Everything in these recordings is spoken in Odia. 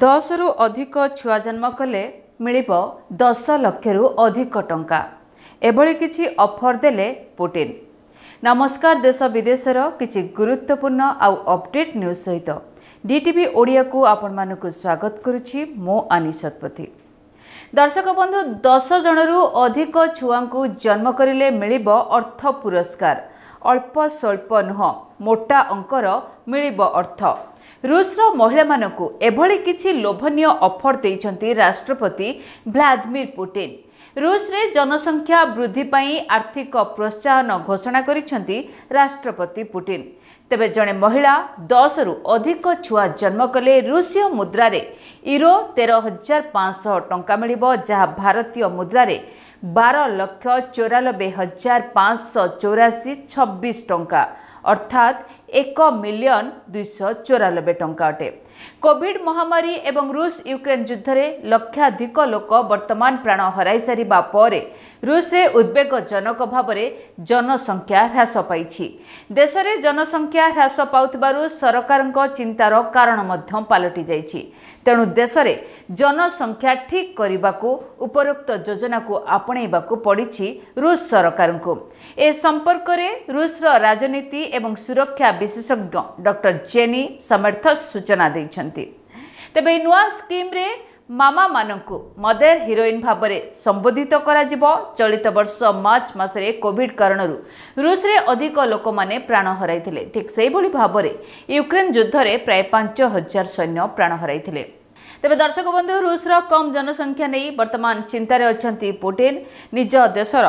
ଦଶରୁ ଅଧିକ ଛୁଆ ଜନ୍ମ କଲେ ମିଳିବ ଦଶ ଲକ୍ଷରୁ ଅଧିକ ଟଙ୍କା ଏଭଳି କିଛି ଅଫର୍ ଦେଲେ ପୁଟିନ୍ ନମସ୍କାର ଦେଶ ବିଦେଶର କିଛି ଗୁରୁତ୍ୱପୂର୍ଣ୍ଣ ଆଉ ଅପଡେଟ୍ ନ୍ୟୁଜ୍ ସହିତ ଡି ଟିଭି ଓଡ଼ିଆକୁ ଆପଣମାନଙ୍କୁ ସ୍ୱାଗତ କରୁଛି ମୁଁ ଆନି ଶତପଥୀ ଦର୍ଶକ ବନ୍ଧୁ ଦଶ ଜଣରୁ ଅଧିକ ଛୁଆଙ୍କୁ ଜନ୍ମ କରିଲେ ମିଳିବ ଅର୍ଥ ପୁରସ୍କାର अल्प स्वल्प नुह मोटा अंकर मियो अर्थ रुस एभली महिला मभरि लोभन अफरे राष्ट्रपति भ्लादिमिर पुटिन ରୁଷରେ ଜନସଂଖ୍ୟା ବୃଦ୍ଧି ପାଇଁ ଆର୍ଥିକ ପ୍ରୋତ୍ସାହନ ଘୋଷଣା କରିଛନ୍ତି ରାଷ୍ଟ୍ରପତି ପୁଟିନ ତେବେ ଜଣେ ମହିଳା ଦଶରୁ ଅଧିକ ଛୁଆ ଜନ୍ମ କଲେ ରୁଷୀୟ ମୁଦ୍ରାରେ ୟୁରୋ ତେର ହଜାର ପାଞ୍ଚଶହ ଟଙ୍କା ମିଳିବ ଯାହା ଭାରତୀୟ ମୁଦ୍ରାରେ ବାର ଲକ୍ଷ ଚଉରାନବେ ହଜାର ପାଞ୍ଚଶହ ଚଉରାଅଶୀ ଛବିଶ ଟଙ୍କା ଅର୍ଥାତ୍ ଏକ ମିଲିୟନ ଦୁଇଶହ ଚଉରାନବେ ଟଙ୍କା ଅଟେ କୋଭିଡ୍ ମହାମାରୀ ଏବଂ ରୁଷ ୟୁକ୍ରେନ୍ ଯୁଦ୍ଧରେ ଲକ୍ଷାଧିକ ଲୋକ ବର୍ତ୍ତମାନ ପ୍ରାଣ ହରାଇସାରିବା ପରେ ରୁଷରେ ଉଦ୍ବେଗଜନକ ଭାବରେ ଜନସଂଖ୍ୟା ହ୍ରାସ ପାଇଛି ଦେଶରେ ଜନସଂଖ୍ୟା ହ୍ରାସ ପାଉଥିବାରୁ ସରକାରଙ୍କ ଚିନ୍ତାର କାରଣ ମଧ୍ୟ ପାଲଟି ଯାଇଛି ତେଣୁ ଦେଶରେ ଜନସଂଖ୍ୟା ଠିକ୍ କରିବାକୁ ଉପରୋକ୍ତ ଯୋଜନାକୁ ଆପଣେଇବାକୁ ପଡ଼ିଛି ରୁଷ ସରକାରଙ୍କୁ ଏ ସମ୍ପର୍କରେ ରୁଷର ରାଜନୀତି ଏବଂ ସୁରକ୍ଷା ବିଶେଷଜ୍ଞ ଡକ୍ଟର ଜେନି ସମର୍ଥସ୍ ସୂଚନା ଦେଇଛନ୍ତି ତେବେ ଏହି ନୂଆ ସ୍କିମ୍ରେ ମାମାମାନଙ୍କୁ ମଦର ହିରୋଇନ୍ ଭାବରେ ସମ୍ବୋଧିତ କରାଯିବ ଚଳିତ ବର୍ଷ ମାର୍ଚ୍ଚ ମାସରେ କୋଭିଡ୍ କାରଣରୁ ରୁଷରେ ଅଧିକ ଲୋକମାନେ ପ୍ରାଣ ହରାଇଥିଲେ ଠିକ୍ ସେହିଭଳି ଭାବରେ ୟୁକ୍ରେନ୍ ଯୁଦ୍ଧରେ ପ୍ରାୟ ପାଞ୍ଚ ହଜାର ସୈନ୍ୟ ପ୍ରାଣ ହରାଇଥିଲେ तेब दर्शक बन्धु रुस र जनसंख्या नै बर्तमान चिन्तार पुटिन निज देशर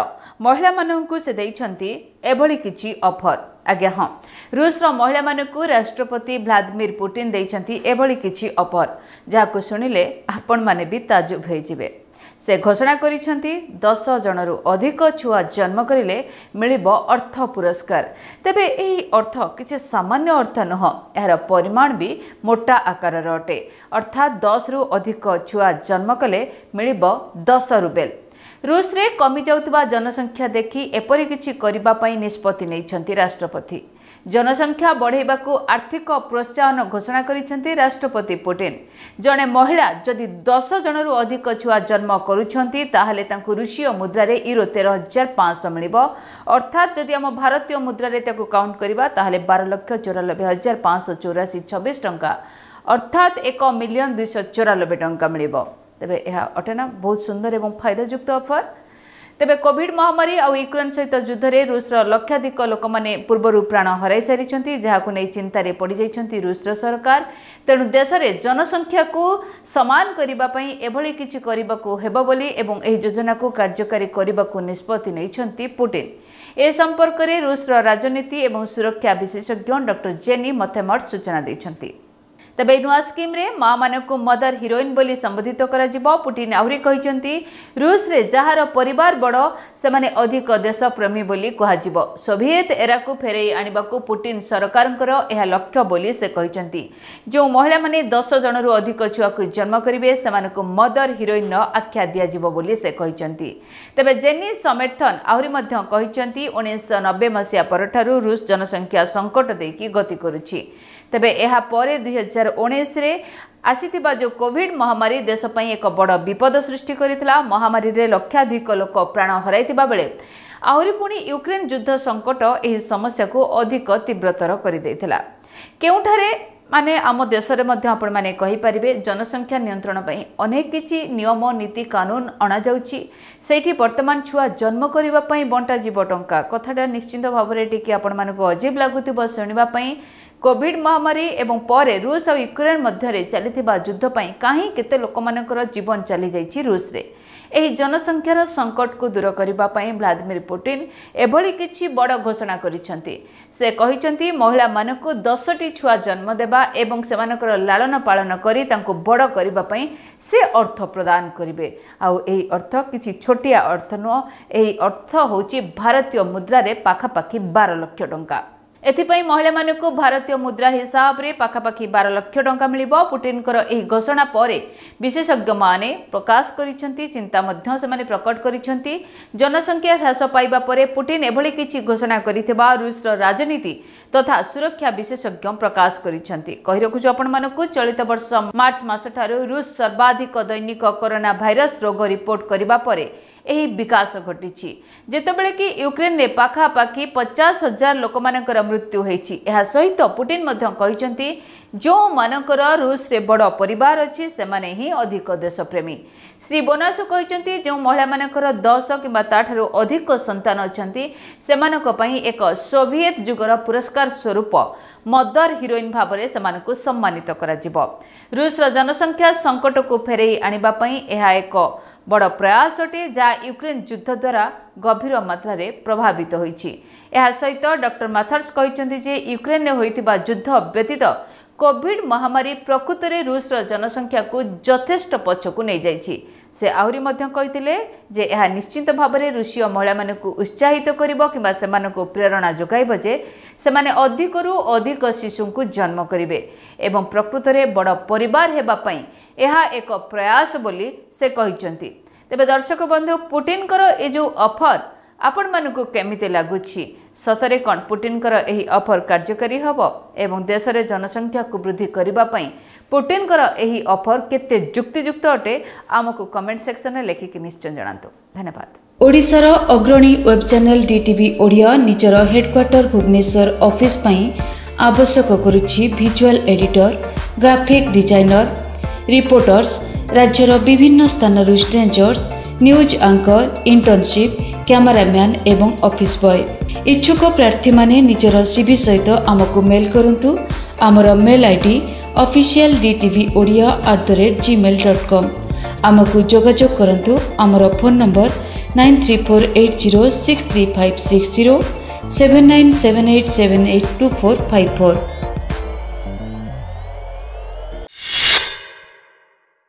महिला मि अफर आज्ञा हुस र महिला भ्लादिमिर पुटिन एभली कि अफर जहाको शुणले आपणेबि ताजुबे ସେ ଘୋଷଣା କରିଛନ୍ତି ଦଶ ଜଣରୁ ଅଧିକ ଛୁଆ ଜନ୍ମ କରିଲେ ମିଳିବ ଅର୍ଥ ପୁରସ୍କାର ତେବେ ଏହି ଅର୍ଥ କିଛି ସାମାନ୍ୟ ଅର୍ଥ ନୁହଁ ଏହାର ପରିମାଣ ବି ମୋଟା ଆକାରର ଅଟେ ଅର୍ଥାତ୍ ଦଶରୁ ଅଧିକ ଛୁଆ ଜନ୍ମ କଲେ ମିଳିବ ଦଶ ରୁବେଲ୍ ରୁଷରେ କମିଯାଉଥିବା ଜନସଂଖ୍ୟା ଦେଖି ଏପରି କିଛି କରିବା ପାଇଁ ନିଷ୍ପତ୍ତି ନେଇଛନ୍ତି ରାଷ୍ଟ୍ରପତି ଜନସଂଖ୍ୟା ବଢ଼ାଇବାକୁ ଆର୍ଥିକ ପ୍ରୋତ୍ସାହନ ଘୋଷଣା କରିଛନ୍ତି ରାଷ୍ଟ୍ରପତି ପୁଟିନ ଜଣେ ମହିଳା ଯଦି ଦଶ ଜଣରୁ ଅଧିକ ଛୁଆ ଜନ୍ମ କରୁଛନ୍ତି ତାହେଲେ ତାଙ୍କୁ ରୁଷୀୟ ମୁଦ୍ରାରେ ୟୁରୋ ତେର ହଜାର ପାଞ୍ଚଶହ ମିଳିବ ଅର୍ଥାତ୍ ଯଦି ଆମ ଭାରତୀୟ ମୁଦ୍ରାରେ ତାକୁ କାଉଣ୍ଟ କରିବା ତାହେଲେ ବାର ଲକ୍ଷ ଚଉରାନବେ ହଜାର ପାଞ୍ଚଶହ ଚଉରାଶୀ ଛବିଶ ଟଙ୍କା ଅର୍ଥାତ୍ ଏକ ମିଲିୟନ ଦୁଇଶହ ଚଉରାନବେ ଟଙ୍କା ମିଳିବ ତେବେ ଏହା ଅଟେନା ବହୁତ ସୁନ୍ଦର ଏବଂ ଫାଇଦାଯୁକ୍ତ ଅଫର୍ ତେବେ କୋଭିଡ୍ ମହାମାରୀ ଆଉ ୟୁକ୍ରେନ୍ ସହିତ ଯୁଦ୍ଧରେ ରୁଷର ଲକ୍ଷାଧିକ ଲୋକମାନେ ପୂର୍ବରୁ ପ୍ରାଣ ହରାଇ ସାରିଛନ୍ତି ଯାହାକୁ ନେଇ ଚିନ୍ତାରେ ପଡ଼ିଯାଇଛନ୍ତି ରୁଷର ସରକାର ତେଣୁ ଦେଶରେ ଜନସଂଖ୍ୟାକୁ ସମାନ କରିବା ପାଇଁ ଏଭଳି କିଛି କରିବାକୁ ହେବ ବୋଲି ଏବଂ ଏହି ଯୋଜନାକୁ କାର୍ଯ୍ୟକାରୀ କରିବାକୁ ନିଷ୍ପତ୍ତି ନେଇଛନ୍ତି ପୁଟିନ୍ ଏ ସମ୍ପର୍କରେ ରୁଷର ରାଜନୀତି ଏବଂ ସୁରକ୍ଷା ବିଶେଷଜ୍ଞ ଡକ୍ଟର ଜେନି ମଥେମର୍ଟ ସୂଚନା ଦେଇଛନ୍ତି तेबै नुवा स्किम मदर हिरोइन पनि सम्बोधित हुन्छ पुन आउरी रुष्रे जार बडा अधिक प्रेमी बोली सोभियत एराको फे आन सरकारको यहाँ लक्ष्य बोली जो महिला म दसजन अधिक को जन्म गरे मदर हिरोइन र से दिनुहोस् तपाईँ जेनि समेर्थन आउरी उन्य नसिहाठ रुष संकट सङ्कट गति ତେବେ ଏହାପରେ ଦୁଇହଜାର ଉଣେଇଶରେ ଆସିଥିବା ଯେଉଁ କୋଭିଡ୍ ମହାମାରୀ ଦେଶ ପାଇଁ ଏକ ବଡ଼ ବିପଦ ସୃଷ୍ଟି କରିଥିଲା ମହାମାରୀରେ ଲକ୍ଷାଧିକ ଲୋକ ପ୍ରାଣ ହରାଇଥିବା ବେଳେ ଆହୁରି ପୁଣି ୟୁକ୍ରେନ୍ ଯୁଦ୍ଧ ସଙ୍କଟ ଏହି ସମସ୍ୟାକୁ ଅଧିକ ତୀବ୍ରତର କରିଦେଇଥିଲା କେଉଁଠାରେ ମାନେ ଆମ ଦେଶରେ ମଧ୍ୟ ଆପଣମାନେ କହିପାରିବେ ଜନସଂଖ୍ୟା ନିୟନ୍ତ୍ରଣ ପାଇଁ ଅନେକ କିଛି ନିୟମ ନୀତି କାନୁନ ଅଣାଯାଉଛି ସେଇଠି ବର୍ତ୍ତମାନ ଛୁଆ ଜନ୍ମ କରିବା ପାଇଁ ବଣ୍ଟାଯିବ ଟଙ୍କା କଥାଟା ନିଶ୍ଚିନ୍ତ ଭାବରେ ଟିକିଏ ଆପଣମାନଙ୍କୁ ଅଜୀବ ଲାଗୁଥିବ ଶୁଣିବା ପାଇଁ କୋଭିଡ ମହାମାରୀ ଏବଂ ପରେ ରୁଷ ଆଉ ୟୁକ୍ରେନ୍ ମଧ୍ୟରେ ଚାଲିଥିବା ଯୁଦ୍ଧ ପାଇଁ କାହିଁ କେତେ ଲୋକମାନଙ୍କର ଜୀବନ ଚାଲିଯାଇଛି ରୁଷରେ ଏହି ଜନସଂଖ୍ୟାର ସଙ୍କଟକୁ ଦୂର କରିବା ପାଇଁ ଭ୍ଲାଦିମିର ପୁଟିନ୍ ଏଭଳି କିଛି ବଡ଼ ଘୋଷଣା କରିଛନ୍ତି ସେ କହିଛନ୍ତି ମହିଳାମାନଙ୍କୁ ଦଶଟି ଛୁଆ ଜନ୍ମ ଦେବା ଏବଂ ସେମାନଙ୍କର ଲାଳନ ପାଳନ କରି ତାଙ୍କୁ ବଡ଼ କରିବା ପାଇଁ ସେ ଅର୍ଥ ପ୍ରଦାନ କରିବେ ଆଉ ଏହି ଅର୍ଥ କିଛି ଛୋଟିଆ ଅର୍ଥ ନୁହଁ ଏହି ଅର୍ଥ ହେଉଛି ଭାରତୀୟ ମୁଦ୍ରାରେ ପାଖାପାଖି ବାର ଲକ୍ଷ ଟଙ୍କା एपि महिला म भारतीय मुद्रा हिसाबले पाखापा टा मियो पुरा घोषणा पर विशेषज्ञ म प्रकाश गरि प्रकट जनसंख्या गरिन्छ जनसङ्ख्या हास पाँच घोषणा गरिस र राजनीति तथा सुरक्षा विशेषज्ञ प्रकाश गरिरह चलित वर्ष मर्चमास ठुस सर्वाधिक दैनिक कोरोना भाइरस रोग रिपोर्ट गर्दा ଏହି ବିକାଶ ଘଟିଛି ଯେତେବେଳେ କି ୟୁକ୍ରେନ୍ରେ ପାଖାପାଖି ପଚାଶ ହଜାର ଲୋକମାନଙ୍କର ମୃତ୍ୟୁ ହୋଇଛି ଏହା ସହିତ ପୁଟିନ୍ ମଧ୍ୟ କହିଛନ୍ତି ଯେଉଁମାନଙ୍କର ରୁଷରେ ବଡ଼ ପରିବାର ଅଛି ସେମାନେ ହିଁ ଅଧିକ ଦେଶପ୍ରେମୀ ଶ୍ରୀ ବୋନାସୁ କହିଛନ୍ତି ଯେଉଁ ମହିଳାମାନଙ୍କର ଦଶ କିମ୍ବା ତାଠାରୁ ଅଧିକ ସନ୍ତାନ ଅଛନ୍ତି ସେମାନଙ୍କ ପାଇଁ ଏକ ସୋଭିଏତ ଯୁଗର ପୁରସ୍କାର ସ୍ୱରୂପ ମଦର ହିରୋଇନ୍ ଭାବରେ ସେମାନଙ୍କୁ ସମ୍ମାନିତ କରାଯିବ ରୁଷର ଜନସଂଖ୍ୟା ସଙ୍କଟକୁ ଫେରାଇ ଆଣିବା ପାଇଁ ଏହା ଏକ বড় প্রয়াসটি যা ইউক্রেন যুদ্ধ দ্বারা গভীর মাত্রায় প্রভাবিত হয়েছে এসব ডক্টর মাথার্স যে ইউক্রেনে হয়ে যুদ্ধ ব্যতীত কোভিড মহামারী প্রকৃতরে রুষর জনসংখ্যাকে যথেষ্ট পছকু নিয়ে যাই ସେ ଆହୁରି ମଧ୍ୟ କହିଥିଲେ ଯେ ଏହା ନିଶ୍ଚିନ୍ତ ଭାବରେ ଋଷୀୟ ମହିଳାମାନଙ୍କୁ ଉତ୍ସାହିତ କରିବ କିମ୍ବା ସେମାନଙ୍କୁ ପ୍ରେରଣା ଯୋଗାଇବ ଯେ ସେମାନେ ଅଧିକରୁ ଅଧିକ ଶିଶୁଙ୍କୁ ଜନ୍ମ କରିବେ ଏବଂ ପ୍ରକୃତରେ ବଡ଼ ପରିବାର ହେବା ପାଇଁ ଏହା ଏକ ପ୍ରୟାସ ବୋଲି ସେ କହିଛନ୍ତି ତେବେ ଦର୍ଶକ ବନ୍ଧୁ ପୁଟିନ୍ଙ୍କର ଏ ଯେଉଁ ଅଫର୍ ଆପଣମାନଙ୍କୁ କେମିତି ଲାଗୁଛି ସତରେ କ'ଣ ପୁଟିନଙ୍କର ଏହି ଅଫର୍ କାର୍ଯ୍ୟକାରୀ ହେବ ଏବଂ ଦେଶରେ ଜନସଂଖ୍ୟାକୁ ବୃଦ୍ଧି କରିବା ପାଇଁ ପୁଟିନଙ୍କର ଏହି ଅଫର୍ କେତେ ଯୁକ୍ତିଯୁକ୍ତ ଅଟେ ଆମକୁ କମେଣ୍ଟ ସେକ୍ସନରେ ଲେଖିକି ନିଶ୍ଚୟ ଜଣାନ୍ତୁ ଧନ୍ୟବାଦ ଓଡ଼ିଶାର ଅଗ୍ରଣୀ ୱେବ୍ ଚ୍ୟାନେଲ୍ ଡିଟିଭି ଓଡ଼ିଆ ନିଜର ହେଡ୍କ୍ୱାର୍ଟର ଭୁବନେଶ୍ୱର ଅଫିସ୍ ପାଇଁ ଆବଶ୍ୟକ କରୁଛି visual editor graphic designer reporters ରାଜ୍ୟର ବିଭିନ୍ନ ସ୍ଥାନରୁ stringers news anchor internship cameraman ଏବଂ ଅଫିସ୍ ବୟ ଇଚ୍ଛୁକ ପ୍ରାର୍ଥୀମାନେ ନିଜର ସିଭି ସହିତ ଆମକୁ ମେଲ୍ କରନ୍ତୁ ଆମର mail ID official D TV Odia at the rate Gmail dot com ଆମକୁ ଯୋଗାଯୋଗ କରନ୍ତୁ ଆମର phone number nine three four eight zero six three five six zero seven nine seven eight seven eight two four five four